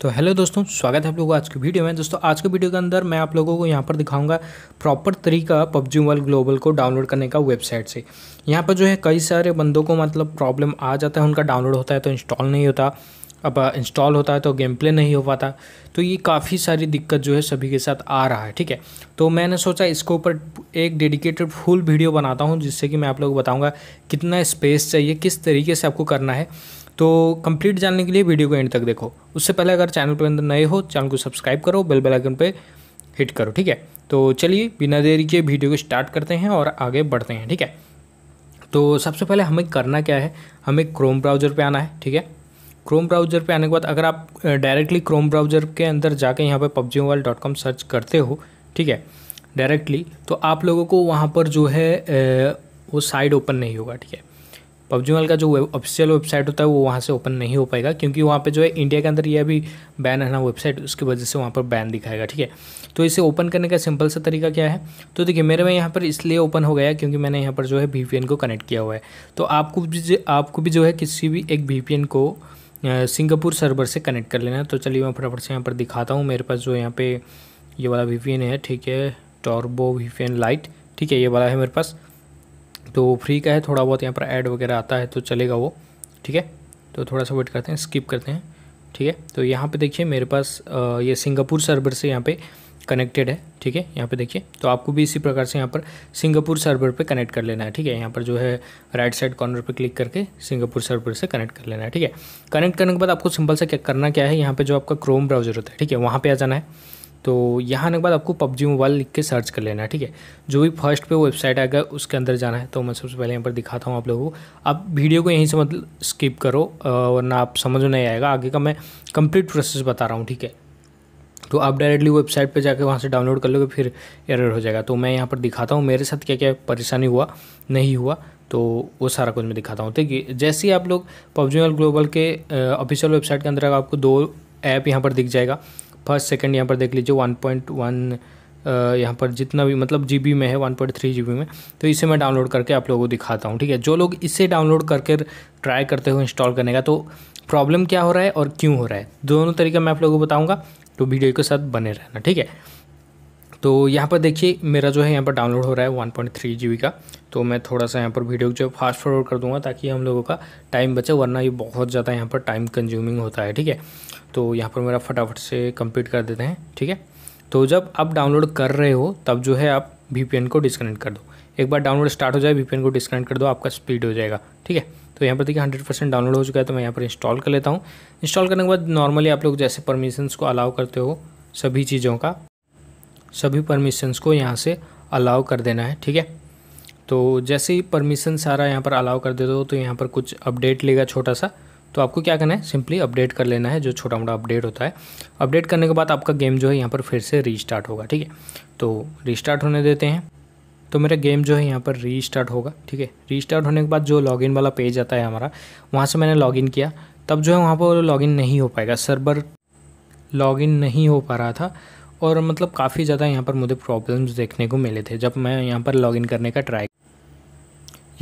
तो हेलो दोस्तों स्वागत है आप लोगों को आज की वीडियो में दोस्तों आज के वीडियो के अंदर मैं आप लोगों को यहाँ पर दिखाऊंगा प्रॉपर तरीका पबजी मोबाइल ग्लोबल को डाउनलोड करने का वेबसाइट से यहाँ पर जो है कई सारे बंदों को मतलब प्रॉब्लम आ जाता है उनका डाउनलोड होता है तो इंस्टॉल नहीं होता अब इंस्टॉल होता है तो गेम प्ले नहीं हो पाता तो ये काफ़ी सारी दिक्कत जो है सभी के साथ आ रहा है ठीक है तो मैंने सोचा इसके ऊपर एक डेडिकेटेड फुल वीडियो बनाता हूँ जिससे कि मैं आप लोग को बताऊँगा कितना स्पेस चाहिए किस तरीके से आपको करना है तो कंप्लीट जानने के लिए वीडियो को एंड तक देखो उससे पहले अगर चैनल पर अंदर नए हो चैनल को सब्सक्राइब करो बेल बेल आइकन पे हिट करो ठीक है तो चलिए बिना देरी के वीडियो को स्टार्ट करते हैं और आगे बढ़ते हैं ठीक है तो सबसे पहले हमें करना क्या है हमें क्रोम ब्राउज़र पर आना है ठीक है क्रोम ब्राउज़र पर आने के बाद अगर आप डायरेक्टली क्रोम ब्राउज़र के अंदर जाके यहाँ पर PUBG mobile dot com search करते हो ठीक है डायरेक्टली तो आप लोगों को वहाँ पर जो है वो साइड ओपन नहीं होगा ठीक है पबजी मोबाइल का जो ऑफिशियल वेबसाइट होता है वो वहाँ से ओपन नहीं हो पाएगा क्योंकि वहाँ पे जो है इंडिया के अंदर ये अभी बैन है ना वेबसाइट उसकी वजह से वहाँ पर बैन दिखाएगा ठीक है तो इसे ओपन करने का सिंपल सा तरीका क्या है तो देखिए मेरे में यहाँ पर इसलिए ओपन हो गया क्योंकि मैंने यहाँ पर जो है वी को कनेक्ट किया हुआ है तो आपको भी आपको भी जो है किसी भी एक वी को सिंगापुर सर्वर से कनेक्ट कर लेना है तो चलिए मैं फटाफट से यहाँ पर दिखाता हूँ मेरे पास जो यहाँ पे ये वाला वी है ठीक है टॉर्बो वी लाइट ठीक है ये वाला है मेरे पास तो फ्री का है थोड़ा बहुत यहाँ पर ऐड वगैरह आता है तो चलेगा वो ठीक है तो थोड़ा सा वेट करते हैं स्किप करते हैं ठीक है तो यहाँ पे देखिए मेरे पास ये सिंगापुर सर्वर से यहाँ पे कनेक्टेड है ठीक है यहाँ पे देखिए तो आपको भी इसी प्रकार से यहाँ पर सिंगापुर सर्वर पे कनेक्ट कर लेना है ठीक है यहाँ पर जो है राइट साइड कॉर्नर पे क्लिक करके सिंगापुर सर्वर से कनेक्ट कर लेना है ठीक है कनेक्ट करने के बाद आपको सिंपल से क्या करना क्या है यहाँ पर जो आपका क्रोम ब्राउजर होता है ठीक है वहाँ पर आ जाना है तो यहाँ आने के बाद आपको पबजी मोबाइल लिख के सर्च कर लेना है ठीक है जो भी फर्स्ट पे वेबसाइट आएगा उसके अंदर जाना है तो मैं सबसे पहले यहाँ पर दिखाता हूँ आप लोगों को आप वीडियो को यहीं से मतलब स्किप करो वरना आप समझ नहीं आएगा आगे का मैं कंप्लीट प्रोसेस बता रहा हूँ ठीक है तो आप डायरेक्टली वेबसाइट पर जाकर वहाँ से डाउनलोड कर लोगे फिर एरर हो जाएगा तो मैं यहाँ पर दिखाता हूँ मेरे साथ क्या क्या परेशानी हुआ नहीं हुआ तो वो सारा कुछ मैं दिखाता हूँ ठीक है जैसे ही आप लोग पबजी मोबाइल ग्लोबल के ऑफिशियल वेबसाइट के अंदर आपको दो ऐप यहाँ पर दिख जाएगा फर्स्ट सेकंड यहाँ पर देख लीजिए वन पॉइंट वन यहाँ पर जितना भी मतलब जी में है वन पॉइंट थ्री जी में तो इसे मैं डाउनलोड करके आप लोगों को दिखाता हूँ ठीक है जो लोग इसे डाउनलोड करके ट्राई करते हो इंस्टॉल करने का तो प्रॉब्लम क्या हो रहा है और क्यों हो रहा है दोनों तरीका मैं आप लोगों को बताऊँगा तो वीडियो के साथ बने रहना ठीक है तो यहाँ पर देखिए मेरा जो है यहाँ पर डाउनलोड हो रहा है one point three G B का तो मैं थोड़ा सा यहाँ पर वीडियो जो फास्ट फॉरवर्ड कर दूँगा ताकि हम लोगों का टाइम बचे वरना ये बहुत ज़्यादा यहाँ पर टाइम कंज्यूमिंग होता है ठीक है तो यहाँ पर मेरा फटाफट से कम्प्लीट कर देते हैं ठीक है तो जब आप डाउनलोड कर रहे हो तब जो है आप वी को डिसकनेक्ट कर दो एक बार डाउनलोड स्टार्ट हो जाए वी को डिसकनेक्ट कर दो आपका स्पीड हो जाएगा ठीक है तो यहाँ पर देखिए हंड्रेड परसेंट डाउनलोड हो चुका है तो मैं यहाँ पर इंस्टॉल कर लेता हूँ इंस्टॉल करने के बाद नॉर्मली आप लोग जैसे परमिशंस को अलाउ करते हो सभी चीज़ों का सभी परमिशंस को यहाँ से अलाउ कर देना है ठीक है तो जैसे ही परमिशन सारा यहाँ पर अलाउ कर देते हो तो यहाँ पर कुछ अपडेट लेगा छोटा सा तो आपको क्या करना है सिंपली अपडेट कर लेना है जो छोटा मोटा अपडेट होता है अपडेट करने के बाद आपका गेम जो है यहाँ पर फिर से रीस्टार्ट होगा ठीक है तो रीस्टार्ट होने देते हैं तो मेरा गेम जो है यहाँ पर रीस्टार्ट होगा ठीक है रीस्टार्ट होने के बाद जो लॉगिन वाला पेज आता है हमारा वहाँ से मैंने लॉगिन किया तब जो है वहाँ पर लॉगिन नहीं हो पाएगा सर्वर लॉगिन नहीं हो पा रहा था और मतलब काफ़ी ज़्यादा यहाँ पर मुझे प्रॉब्लम्स देखने को मिले थे जब मैं यहाँ पर लॉगिन करने का ट्राई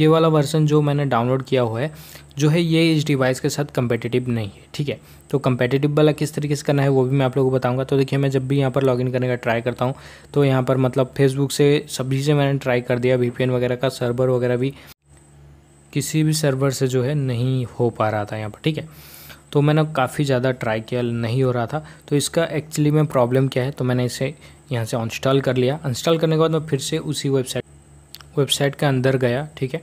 ये वाला वर्सन जो मैंने डाउनलोड किया हुआ है जो है ये इस डिवाइस के साथ कंपेटिटिव नहीं है ठीक है तो कंपेटिटिव वाला किस तरीके से करना है वो भी मैं आप लोगों को बताऊंगा तो देखिए मैं जब भी यहाँ पर लॉगिन करने का ट्राई करता हूँ तो यहाँ पर मतलब फेसबुक से सभी से मैंने ट्राई कर दिया वी वगैरह का सर्वर वगैरह भी किसी भी सर्वर से जो है नहीं हो पा रहा था यहाँ पर ठीक है तो मैंने काफ़ी ज़्यादा ट्राई किया नहीं हो रहा था तो इसका एक्चुअली में प्रॉब्लम क्या है तो मैंने इसे यहाँ से इंस्टॉल कर लिया इंस्टॉल करने के बाद मैं फिर से उसी वेबसाइट वेबसाइट के अंदर गया ठीक है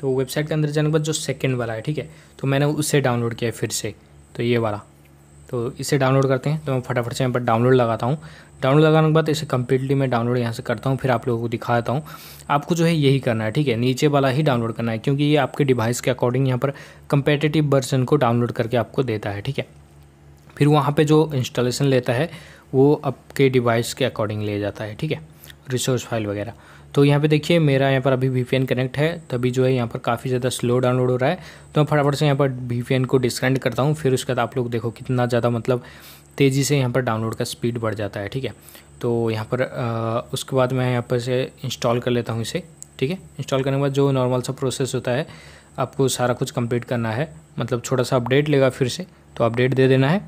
तो वेबसाइट के अंदर जाने के बाद जो सेकेंड वाला है ठीक है तो मैंने उसे डाउनलोड किया फिर से तो ये वाला तो इसे डाउनलोड करते हैं तो मैं फटाफट से यहाँ पर डाउनलोड लगाता हूँ डाउनलोड लगाने के बाद इसे कम्प्लीटली मैं डाउनलोड यहाँ से करता हूँ फिर आप लोगों को दिखा देता हूँ आपको जो है यही करना है ठीक है नीचे वाला ही डाउनलोड करना है क्योंकि ये आपके डिवाइस के अकॉर्डिंग यहाँ पर कंपेटेटिव वर्जन को डाउनलोड करके आपको देता है ठीक है फिर वहाँ पर जो इंस्टॉलेसन लेता है वो आपके डिवाइस के अकॉर्डिंग ले जाता है ठीक है रिसोर्स फाइल वगैरह तो यहाँ पे देखिए मेरा यहाँ पर अभी वी कनेक्ट है तभी जो है यहाँ पर काफ़ी ज़्यादा स्लो डाउनलोड हो रहा है तो मैं फटाफट से यहाँ पर वी को डिस्कनेक्ट करता हूँ फिर उसके बाद आप लोग देखो कितना ज़्यादा मतलब तेज़ी से यहाँ पर डाउनलोड का स्पीड बढ़ जाता है ठीक है तो यहाँ पर आ, उसके बाद मैं यहाँ पर से इंस्टॉल कर लेता हूँ इसे ठीक है इंस्टॉल करने के बाद जो नॉर्मल सा प्रोसेस होता है आपको सारा कुछ कंप्लीट करना है मतलब छोटा सा अपडेट लेगा फिर से तो अपडेट दे देना है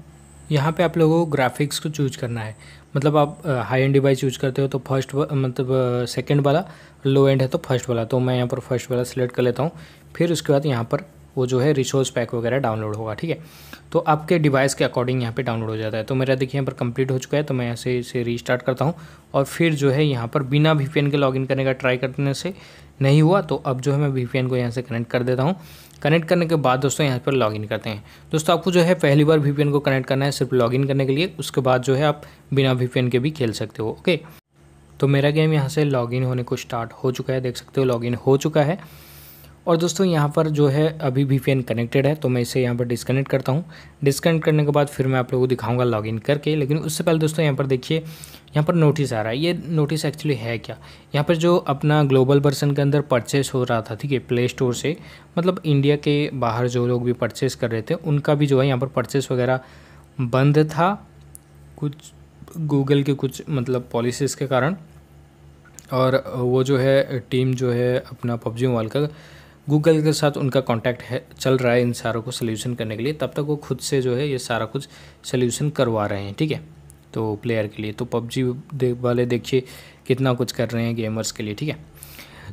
यहाँ पे आप लोगों को ग्राफिक्स को चूज करना है मतलब आप हाई एंड डिवाइस चूज करते हो तो फर्स्ट मतलब सेकंड वाला लो एंड है तो फर्स्ट वाला तो मैं यहाँ पर फर्स्ट वाला सिलेक्ट कर लेता हूँ फिर उसके बाद यहाँ पर वो जो है रिसोर्स पैक वगैरह डाउनलोड होगा ठीक है तो आपके डिवाइस के अकॉर्डिंग यहाँ पे डाउनलोड हो जाता है तो मेरा देखिए यहाँ पर कंप्लीट हो चुका है तो मैं यहाँ से इसे रीस्टार्ट करता हूँ और फिर जो है यहाँ पर बिना वी के लॉगिन करने का ट्राई करने से नहीं हुआ तो अब जो है मैं वी को यहाँ से कनेक्ट कर देता हूँ कनेक्ट करने के बाद दोस्तों यहाँ पर लॉगिन करते हैं दोस्तों आपको जो है पहली बार वी को कनेक्ट करना है सिर्फ लॉगिन करने के लिए उसके बाद जो है आप बिना वी के भी खेल सकते हो ओके तो मेरा गेम यहाँ से लॉगिन होने को स्टार्ट हो चुका है देख सकते हो लॉगिन हो चुका है और दोस्तों यहाँ पर जो है अभी भी फैन कनेक्टेड है तो मैं इसे यहाँ पर डिसकनेक्ट करता हूँ डिसकनेक्ट करने के बाद फिर मैं आप लोगों को दिखाऊंगा लॉगिन करके लेकिन उससे पहले दोस्तों यहाँ पर देखिए यहाँ पर नोटिस आ रहा है ये नोटिस एक्चुअली है क्या यहाँ पर जो अपना ग्लोबल वर्सन के अंदर परचेस हो रहा था ठीक है प्ले स्टोर से मतलब इंडिया के बाहर जो लोग भी परचेस कर रहे थे उनका भी जो है यहाँ पर परचेस वगैरह बंद था कुछ गूगल के कुछ मतलब पॉलिसीज़ के कारण और वो जो है टीम जो है अपना पबजी मोबाइल का गूगल के साथ उनका कॉन्टैक्ट है चल रहा है इन सारों को सल्यूशन करने के लिए तब तक वो खुद से जो है ये सारा कुछ सोल्यूशन करवा रहे हैं ठीक है तो प्लेयर के लिए तो पबजी दे, वाले देखिए कितना कुछ कर रहे हैं गेमर्स के लिए ठीक है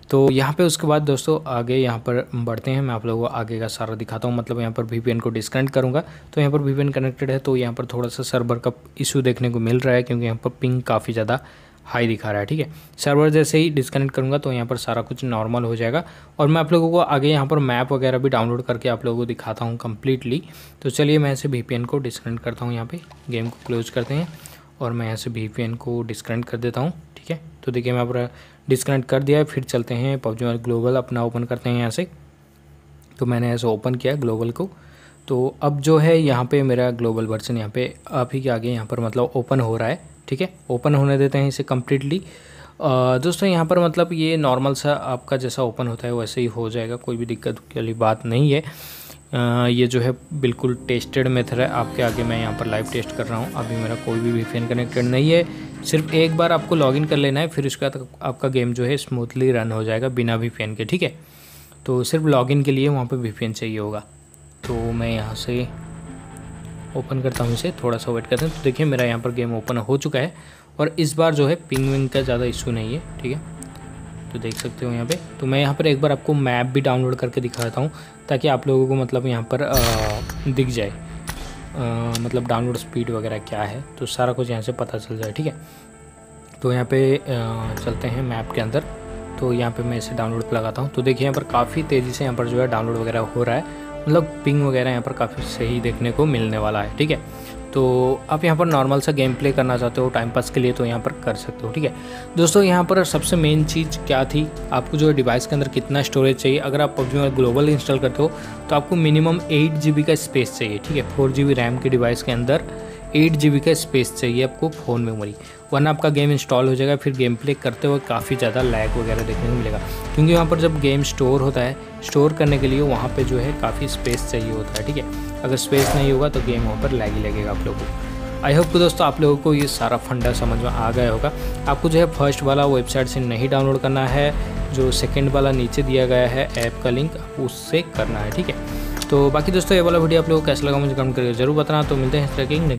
तो यहाँ पे उसके बाद दोस्तों आगे यहाँ पर बढ़ते हैं मैं आप लोगों को आगे का सारा दिखाता हूँ मतलब यहाँ पर वी को डिस्कनेक्ट करूँगा तो यहाँ पर वी कनेक्टेड है तो यहाँ पर थोड़ा सा सर्वर का इशू देखने को मिल रहा है क्योंकि यहाँ पर पिंग काफ़ी ज़्यादा हाई दिखा रहा है ठीक है सर्वर जैसे ही डिस्कनेक्ट करूँगा तो यहाँ पर सारा कुछ नॉर्मल हो जाएगा और मैं आप लोगों को आगे यहाँ पर मैप वगैरह भी डाउनलोड करके आप लोगों को दिखाता हूँ कम्प्लीटली तो चलिए मैं ऐसे वी को डिस्कनेक्ट करता हूँ यहाँ पर गेम को क्लोज करते हैं और मैं यहाँ से वी को डिस्कनेक्ट कर देता हूँ ठीक है तो देखिए मैं पूरा डिस्कनेक्ट कर दिया है फिर चलते हैं पबजी ग्लोबल अपना ओपन करते हैं यहाँ से तो मैंने ऐसे ओपन किया ग्लोबल को तो अब जो है यहाँ पे मेरा ग्लोबल वर्जन यहाँ पे आप ही के आगे यहाँ पर मतलब ओपन हो रहा है ठीक है ओपन होने देते हैं इसे कम्प्लीटली दोस्तों यहाँ पर मतलब ये नॉर्मल सा आपका जैसा ओपन होता है वैसे ही हो जाएगा कोई भी दिक्कत वाली बात नहीं है आ, ये जो है बिल्कुल टेस्टेड मेथड है आपके आगे मैं यहाँ पर लाइव टेस्ट कर रहा हूँ अभी मेरा कोई भी वी कनेक्टेड नहीं है सिर्फ एक बार आपको लॉगिन कर लेना है फिर उसके बाद आपका गेम जो है स्मूथली रन हो जाएगा बिना वी के ठीक है तो सिर्फ लॉगिन के लिए वहाँ पर वी चाहिए होगा तो मैं यहाँ से ओपन करता हूँ इसे थोड़ा सा वेट करते हैं तो देखिए मेरा यहाँ पर गेम ओपन हो चुका है और इस बार जो है पिंग विंग का ज़्यादा इशू नहीं है ठीक है तो देख सकते हो यहाँ पे तो मैं यहाँ पर एक बार आपको मैप भी डाउनलोड करके दिखाता हूँ ताकि आप लोगों को मतलब यहाँ पर आ, दिख जाए आ, मतलब डाउनलोड स्पीड वगैरह क्या है तो सारा कुछ यहाँ से पता चल जाए ठीक है तो यहाँ पे आ, चलते हैं मैप के अंदर तो यहाँ पे मैं इसे डाउनलोड लगाता हूँ तो देखिए यहाँ पर काफ़ी तेज़ी से यहाँ पर जो है डाउनलोड वगैरह हो रहा है मतलब पिंग वगैरह यहाँ पर काफ़ी सही देखने को मिलने वाला है ठीक है तो आप यहाँ पर नॉर्मल सा गेम प्ले करना चाहते हो टाइम पास के लिए तो यहाँ पर कर सकते हो ठीक है दोस्तों यहाँ पर सबसे मेन चीज़ क्या थी आपको जो डिवाइस के अंदर कितना स्टोरेज चाहिए अगर आप पबजी में ग्लोबल इंस्टॉल करते हो तो आपको मिनिमम एट जी का स्पेस चाहिए ठीक है फोर जी रैम के डिवाइस के अंदर एट जी का स्पेस चाहिए आपको फ़ोन मेमोरी वरना आपका गेम इंस्टॉल हो जाएगा फिर गेम प्ले करते हुए काफ़ी ज़्यादा लैग वगैरह देखने को मिलेगा क्योंकि वहाँ पर जब गेम स्टोर होता है स्टोर करने के लिए वहाँ पर जो है काफ़ी स्पेस चाहिए होता है ठीक है अगर स्पेस नहीं होगा तो गेम वहाँ पर लैग ही लगेगा आप लोगों को आई होप कि दोस्तों आप लोगों को ये सारा फंडा समझ में आ गया होगा आपको जो है फर्स्ट वाला वेबसाइट से नहीं डाउनलोड करना है जो सेकेंड वाला नीचे दिया गया है ऐप का लिंक उससे करना है ठीक है तो बाकी दोस्तों ये वाला वीडियो आप लोगों को कैसा लगा मुझे कमेंट करके जरूर बताना तो मिलते हैं इस